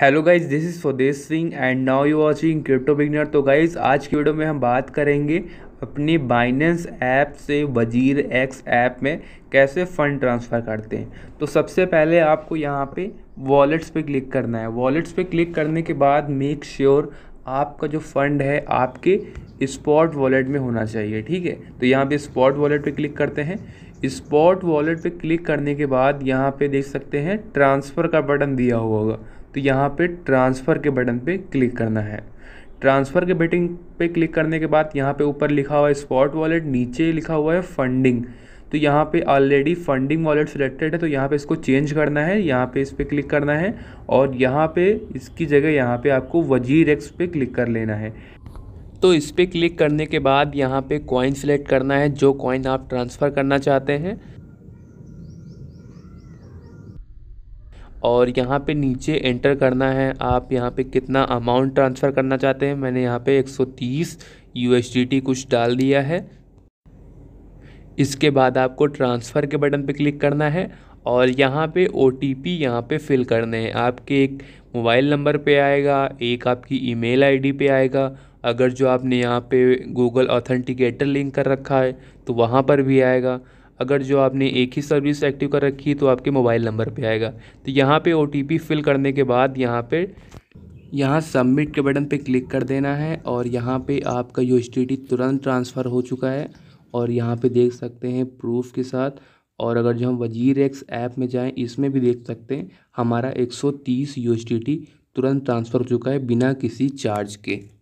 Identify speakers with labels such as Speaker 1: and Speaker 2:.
Speaker 1: hello guys this is Swadesh Singh and now you watching crypto beginner तो guys आज की video में हम बात करेंगे अपनी बाइनेंस ऐप से वजीर एक्स ऐप में कैसे फ़ंड ट्रांसफ़र करते हैं तो सबसे पहले आपको यहाँ पे वॉलेट्स पे क्लिक करना है वॉलेट्स पे क्लिक करने के बाद मेक श्योर sure आपका जो फ़ंड है आपके स्पॉट वॉलेट में होना चाहिए ठीक है तो यहाँ पे स्पॉट वॉलेट पे क्लिक करते हैं स्पॉट वॉलेट पे क्लिक करने के बाद यहाँ पे देख सकते हैं ट्रांसफ़र का बटन दिया हुआ होगा तो यहाँ पे ट्रांसफ़र के बटन पे क्लिक करना है ट्रांसफ़र के बटन पे क्लिक करने के बाद यहाँ पे ऊपर लिखा हुआ है स्पॉट वॉलेट नीचे लिखा हुआ है फंडिंग तो यहाँ पे ऑलरेडी फंडिंग वॉलेट सिलेक्टेड है तो यहाँ पे इसको चेंज करना है यहाँ पे इस पर क्लिक करना है और यहाँ पे इसकी जगह यहाँ पे आपको वजीर एक्स पे क्लिक कर लेना है तो इस पर क्लिक करने के बाद यहाँ पे कॉइन सिलेक्ट करना है जो कॉइन आप ट्रांसफ़र करना चाहते हैं और यहाँ पे नीचे एंटर करना है आप यहाँ पे कितना अमाउंट ट्रांसफ़र करना चाहते हैं मैंने यहाँ पे 130 यूएसडीटी कुछ डाल दिया है इसके बाद आपको ट्रांसफ़र के बटन पे क्लिक करना है और यहाँ पे ओ टी पी यहाँ पर फिल करने हैं आपके एक मोबाइल नंबर पे आएगा एक आपकी ईमेल आईडी पे आएगा अगर जो आपने यहाँ पे गूगल ऑथेंटिकेटर लिंक कर रखा है तो वहाँ पर भी आएगा अगर जो आपने एक ही सर्विस एक्टिव कर रखी है तो आपके मोबाइल नंबर पे आएगा तो यहाँ पे ओ फिल करने के बाद यहाँ पे यहाँ सबमिट के बटन पे क्लिक कर देना है और यहाँ पे आपका यू तुरंत ट्रांसफ़र हो चुका है और यहाँ पे देख सकते हैं प्रूफ के साथ और अगर जो हम वजीर एक्स ऐप में जाएँ इसमें भी देख सकते हैं हमारा एक सौ तुरंत ट्रांसफ़र हो चुका है बिना किसी चार्ज के